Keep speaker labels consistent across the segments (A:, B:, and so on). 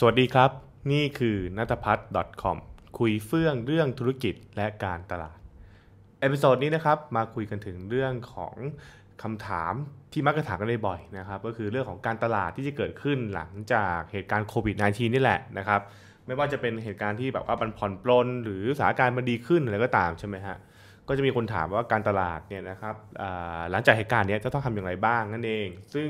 A: สวัสดีครับ นี่คือนัทพัฒน์ .com คุยเฟื่องเรื่องธุรกิจและการตลาด เอพิโซดนี้นะครับ มาคุยกันถึงเรื่องของคำถามที่มักจะถามกันบ่อยนะครับ ก็คือเรื่องของการตลาดที่จะเกิดขึ้นหลังจากเหตุการณ์โควิด -19 นี่แหละนะครับ ไม่ว่าจะเป็นเหตุการณ์ที่แบบว่ามันผ่อนปลนหรือสถานการณ์มันดีขึ้นอะไรก็ตามใช่ไหมฮะก็จะมีคนถามว่าการตลาดเนี่ยนะครับหลังจากเหตุการณ์นี้จะต้องทำอย่างไรบ้างนั่นเอง ซึ่ง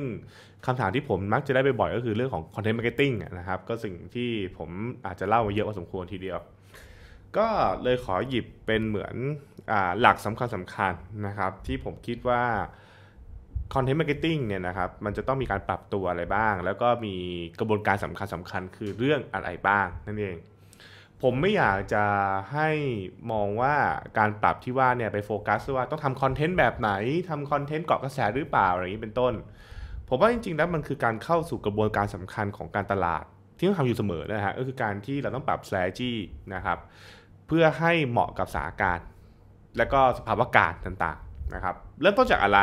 A: คำถามที่ผมมักจะได้ไบ่อยก็คือเรื่องของคอนเทนต์มาร์เก็ตติ้งนะครับ ก็สิ่งที่ผมอาจจะเล่ามาเยอะพอสมควรทีเดียว ก็เลยขอหยิบเป็นเหมือนอหลักสำคัญสำคัญนะครับ ที่ผมคิดว่าคอนเทนต์มาร์เก็ตติ้งเนี่ยนะครับมันจะต้องมีการปรับตัวอะไรบ้าง แล้วก็มีกระบวนการสำคัญสำคัญคือเรื่องอะไรบ้างนั่นเองผมไม่อยากจะให้มองว่าการปรับที่ว่าเนี่ยไปโฟกัสว่าต้องทำคอนเทนต์แบบไหน ทำคอนเทนต์เกาะกระแสหรือเปล่าอะไรอย่างนี้เป็นต้น ผมว่าจริงๆแล้วมันคือการเข้าสู่กระบวนการสำคัญของการตลาด ที่ต้องทำอยู่เสมอนะฮะก็คือการที่เราต้องปรับแสต a ีนะครับ เพื่อให้เหมาะกับสถานการณ์และก็สภาพอากาศต่างๆนะครับ เริ่มต้นจากอะไร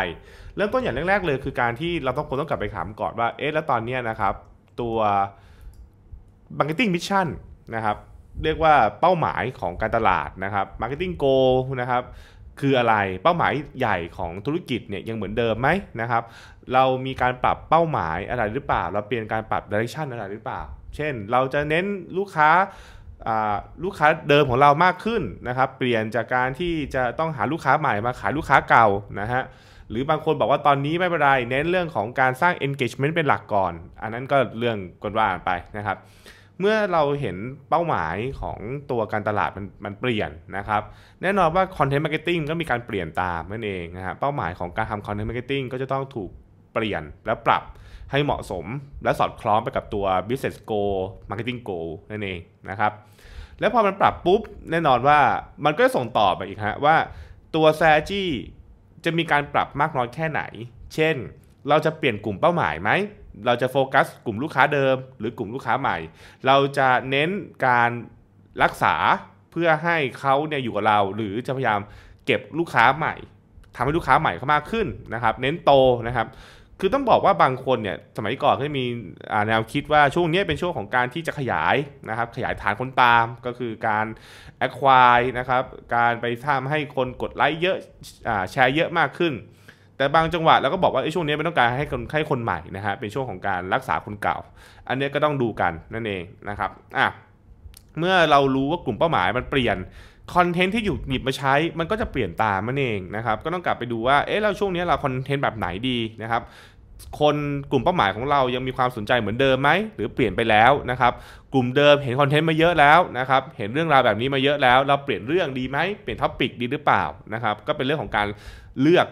A: เริ่มต้นอย่างแรกๆเลย คือการที่เราต้องคนต้องกลับไปถามก่อนว่าเอ๊ะแล้วตอนนี้นะครับ ตัว marketing mission นะครับเรียกว่าเป้าหมายของการตลาดนะครับ marketing goal นะครับคืออะไรเป้าหมายใหญ่ของธุรกิจเนี่ยยังเหมือนเดิมไหมนะครับเรามีการปรับเป้าหมายอะไรหรือเปล่า เราเปลี่ยนการปรับ direction อะไรหรือเปล่า เช่นเราจะเน้นลูกค้าลูกค้าเดิมของเรามากขึ้นนะครับเปลี่ยนจากการที่จะต้องหาลูกค้าใหม่มาขายลูกค้าเก่านะฮะหรือบางคนบอกว่าตอนนี้ไม่เป็นไร เน้นเรื่องของการสร้าง engagement เป็นหลักก่อน อันนั้นก็เรื่องกันว่าไปนะครับเมื่อเราเห็นเป้าหมายของตัวการตลาดมันมันเปลี่ยนนะครับ แน่นอนว่าคอนเทนต์มาร์เก็ตติ้งก็มีการเปลี่ยนตามนั่นเองนะฮะเป้าหมายของการทำคอนเทนต์มาร์เก็ตติ้งก็จะต้องถูกเปลี่ยนและปรับให้เหมาะสมและสอดคล้องไปกับตัว business goal marketing goal นั่นเองนะครับแล้วพอมันปรับปุ๊บแน่นอนว่ามันก็ส่งต่อไปอีกฮะว่าตัว s t r a t e g y จะมีการปรับมากน้อยแค่ไหน เช่น เราจะเปลี่ยนกลุ่มเป้าหมายไหมเราจะโฟกัส กลุ่มลูกค้าเดิม หรือกลุ่มลูกค้าใหม่ เราจะเน้นการรักษาเพื่อให้เขาเนี่ยอยู่กับเรา หรือจะพยายามเก็บลูกค้าใหม่ ทำให้ลูกค้าใหม่เขามากขึ้นนะครับ เน้นโตนะครับคือต้องบอกว่าบางคนเนี่ยสมัยก่อนก็จะมีแนวคิดว่าช่วงนี้เป็นช่วงของการที่จะขยายนะครับขยายฐานคนตามก็คือการ acquire นะครับการไปทำให้คนกดไลค์เยอะแชร์เยอะมากขึ้นแต่บางจังหวัดเราก็บอกว่าไอ้ช่วงนี้ไม่ต้องการให้คนไข้คนใหม่นะฮะเป็นช่วงของการรักษาคนเก่า อันนี้ก็ต้องดูกันนั่นเองนะครับอ่ะเมื่อเรารู้ว่ากลุ่มเป้าหมายมันเปลี่ยนคอนเทนต์ที่อยู่หยิบมาใช้มันก็จะเปลี่ยนตามมันเองนะครับ ก็ต้องกลับไปดูว่าเอ๊ะเราช่วงนี้เราคอนเทนต์แบบไหนดีนะครับ คนกลุ่มเป้าหมายของเรายังมีความสนใจเหมือนเดิมไหมหรือเปลี่ยนไปแล้วนะครับ กลุ่มเดิมเห็นคอนเทนต์มาเยอะแล้วนะครับ เห็นเรื่องราวแบบนี้มาเยอะ แล้วเราเปลี่ยนเรื่องดีไหมเปลี่ยนท็อปิกดีหรือเปล่านะครับก็เป็นเรื่องของการเลือก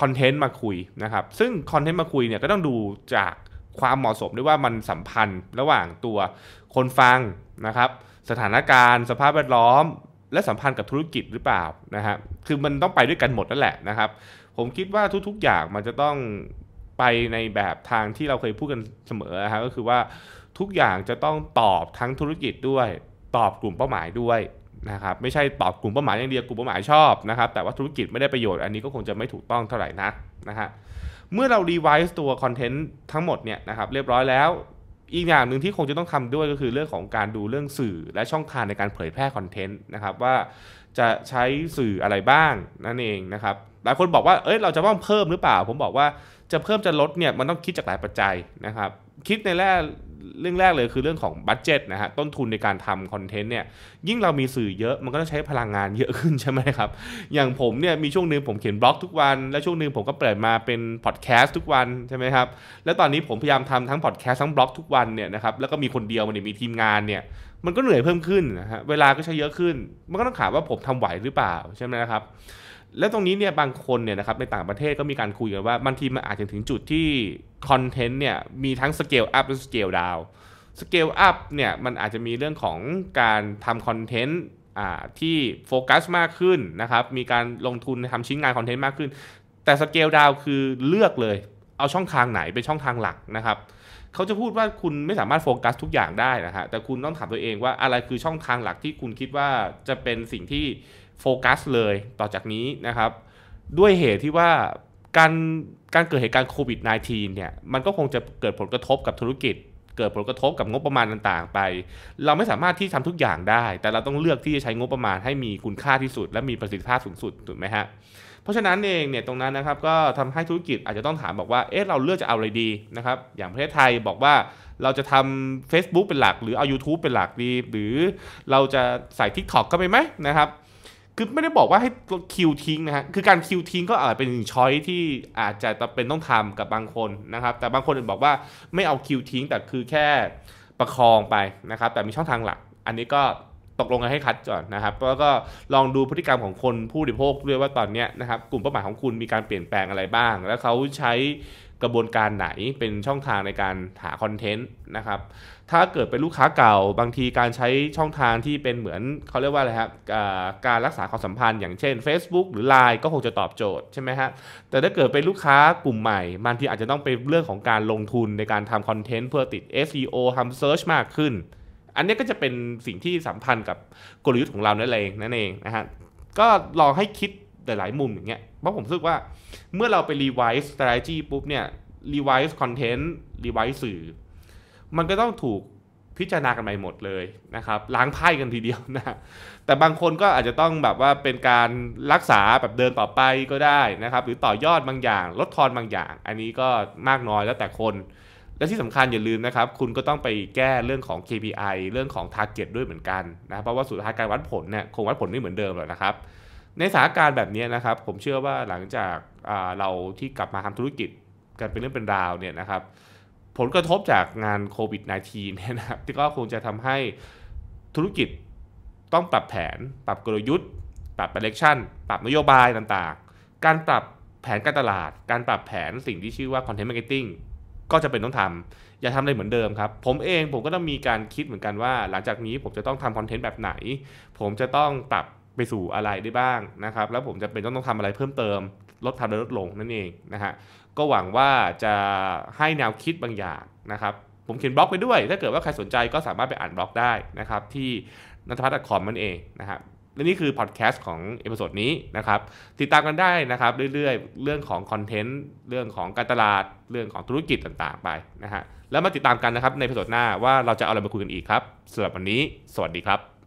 A: คอนเทนต์มาคุยนะครับซึ่งคอนเทนต์มาคุยเนี่ยก็ต้องดูจากความเหมาะสมด้วยว่ามันสัมพันธ์ระหว่างตัวคนฟังนะครับสถานการณ์ สภาพแวดล้อม และสัมพันธ์กับธุรกิจหรือเปล่านะฮะคือมันต้องไปด้วยกันหมดนั่นแหละนะครับ ผมคิดว่าทุกๆ อย่างมันจะต้องไปในแบบทางที่เราเคยพูดกันเสมอนะฮะก็คือว่าทุกอย่างจะต้องตอบทั้งธุรกิจด้วยตอบกลุ่มเป้าหมายด้วยนะครับไม่ใช่ตอบกลุ่มเป้าหมายอย่างเดียวกลุ่มเป้าหมายชอบนะครับแต่ว่าธุรกิจไม่ได้ประโยชน์อันนี้ก็คงจะไม่ถูกต้องเท่าไหร่นะนะฮะเมื่อเรารีไวซ์ตัวคอนเทนต์ทั้งหมดเนี่ยนะครับเรียบร้อยแล้ว อีกอย่างหนึ่งที่คงจะต้องทำด้วยก็คือเรื่องของการดูเรื่องสื่อ และช่องทางในการเผยแพร่คอนเทนต์นะครับว่าจะใช้สื่ออะไรบ้างนั่นเองนะครับ หลายคนบอกว่าเอ้ยเราจะต้องเพิ่มหรือเปล่า ผมบอกว่าจะเพิ่มจะลดเนี่ยมันต้องคิดจากหลายปัจจัยนะครับคิดในแรกเรื่องแรกเลยคือเรื่องของบัตเจ็ตนะฮะต้นทุนในการทำคอนเทนต์เนี่ยยิ่งเรามีสื่อเยอะมันก็ต้องใช้พลังงานเยอะขึ้นใช่ไหมครับ อย่างผมเนี่ยมีช่วงหนึ่งผมเขียนบล็อกทุกวัน และช่วงหนึ่งผมก็เปิดมาเป็นพอดแคสต์ทุกวันใช่ไหมครับแล้วตอนนี้ผมพยายามทำทั้งพอดแคสต์ทั้งบล็อกทุกวันเนี่ยนะครับแล้วก็มีคนเดียวมันมีทีมงานเนี่ยมันก็เหนื่อยเพิ่มขึ้นนะฮะ เวลาก็ใช้เยอะขึ้น มันก็ต้องถามว่าผมทำไหวหรือเปล่าใช่ไหมนะครับ แล้วตรงนี้เนี่ยบางคนเนี่ยนะครับในต่างประเทศก็มีการคุยกันว่าบางทีมันอาจจะถึงจุดที่คอนเทนต์เนี่ยมีทั้งสเกลอัพและสเกลดาวสเกลอัพเนี่ยมันอาจจะมีเรื่องของการทำคอนเทนต์ที่โฟกัสมากขึ้นนะครับ มีการลงทุนทำชิ้นงานคอนเทนต์มากขึ้น แต่สเกลดาวคือเลือกเลยเอาช่องทางไหน เป็นช่องทางหลักนะครับ เขาจะพูดว่าคุณไม่สามารถโฟกัสทุกอย่างได้นะฮะแต่คุณต้องถามตัวเองว่าอะไรคือช่องทางหลักที่คุณคิดว่าจะเป็นสิ่งที่โฟกัสเลยต่อจากนี้นะครับด้วยเหตุที่ว่าการการเกิดเหตุการณ์โควิด -19 เนี่ย มันก็คงจะเกิดผลกระทบกับธุรกิจ เกิดผลกระทบกับงบประมาณต่างๆ ไป เราไม่สามารถที่ทำทุกอย่างได้ แต่เราต้องเลือกที่จะใช้งบประมาณให้มีคุณค่าที่สุด และมีประสิทธิภาพสูงสุดถูกไหมฮะราะฉะนั้นเองเนี่ยตรงนั้นนะครับก็ทำให้ธุรกิจอาจจะต้องถามบอกว่าเอ๊ะเราเลือกจะเอาอะไรดีนะครับอย่างประเทศไทยบอกว่าเราจะทำ Facebook เป็นหลักหรือเอา YouTube เป็นหลักดี หรือเราจะใส่ TikTok เข้าไปไหมนะครับคือไม่ได้บอกว่าให้คิวทิ้งนะฮะคือการคิวทิ้งก็อาจเป็นหนึ่งช้อยที่อาจจะเป็นต้องทำกับบางคนนะครับ แต่บางคนบอกว่าไม่เอาคิวทิ้งแต่คือแค่ประคองไปนะครับแต่มีช่องทางหลัก อันนี้ก็ตกลงกันให้คัดก่อนนะครับแล้วก็ลองดูพฤติกรรมของคนผู้บริโภคด้วยว่าตอนนี้นะครับกลุ่มเป้าหมายของคุณมีการเปลี่ยนแปลงอะไรบ้าง แล้วเขาใช้กระบวนการไหนเป็นช่องทางในการหาคอนเทนต์นะครับถ้าเกิดเป็นลูกค้าเก่าบางทีการใช้ช่องทางที่เป็นเหมือนเขาเรียกว่าอะไรครับการรักษาความสัมพันธ์อย่างเช่น Facebook หรือ Line ก็คงจะตอบโจทย์ใช่ไหมฮะแต่ถ้าเกิดเป็นลูกค้ากลุ่มใหม่บางทีอาจจะต้องเป็นเรื่องของการลงทุนในการทำคอนเทนต์เพื่อติด SEO ทำ Search มากขึ้นอันนี้ก็จะเป็นสิ่งที่สัมพันธ์กับกลยุทธ์ของเรานั่นเองนั่นเองนะฮะก็ลองให้คิดหลาย ๆมุมอย่างเงี้ยเพราะผมรู้สึกว่าเมื่อเราไปรีไวซ์ strategy ปุ๊บเนี่ยรีไวซ์คอนเทนต์ รีไวซ์สื่อมันก็ต้องถูกพิจารณากันใหม่หมดเลยนะครับ ล้างไพ่กันทีเดียวนะ แต่บางคนก็อาจจะต้องแบบว่าเป็นการรักษาแบบเดินต่อไปก็ได้นะครับ หรือต่อยอดบางอย่าง ลดทอนบางอย่าง อันนี้ก็มากน้อยแล้วแต่คนและที่สำคัญอย่าลืมนะครับ คุณก็ต้องไปแก้เรื่องของ KPI เรื่องของ Target ด้วยเหมือนกันนะเพราะว่าสุดท้ายการวัดผลเนี่ยคงวัดผลไม่เหมือนเดิมหรอกนะครับ ในสถานการณ์แบบนี้นะครับ ผมเชื่อว่าหลังจากเราที่กลับมาทำธุรกิจกันเป็นเรื่องเป็นราวเนี่ยนะครับผลกระทบจากงานโควิด -19 เนี่ยนะครับที่ก็คงจะทำให้ธุรกิจต้องปรับแผน ปรับกลยุทธ์ปรับเ e คชั่นปรับนโยบายต่างๆ การปรับแผนการตลาด การปรับแผนสิ่งที่ชื่อว่าทนต์มาร์เก็ตติ้งก็จะเป็นต้องทำ อย่าทำอะไรเหมือนเดิมครับ ผมเองผมก็ต้องมีการคิดเหมือนกันว่า หลังจากนี้ผมจะต้องทำคอนเทนต์แบบไหน ผมจะต้องปรับไปสู่อะไรได้บ้างนะครับ แล้วผมจะเป็นต้องต้องทำอะไรเพิ่มเติม ลดทำลดลง นั่นเองนะฮะ ก็หวังว่าจะให้แนวคิดบางอย่างนะครับ ผมเขียนบล็อกไปด้วย ถ้าเกิดว่าใครสนใจก็สามารถไปอ่านบล็อกได้นะครับ ที่นัทพัฒน์คอมมันเองนะครับและนี่คือพอดแคสต์ของเอพิโซดนี้นะครับติดตามกันได้นะครับเรื่อยๆ เรื่องของคอนเทนต์เรื่องของการตลาดเรื่องของธุรกิจต่าง ๆ ไปนะฮะแล้วมาติดตามกันนะครับในเอพิโซดหน้าว่าเราจะเอาอะไรมาคุยกันอีกครับสำหรับวันนี้สวัสดีครับ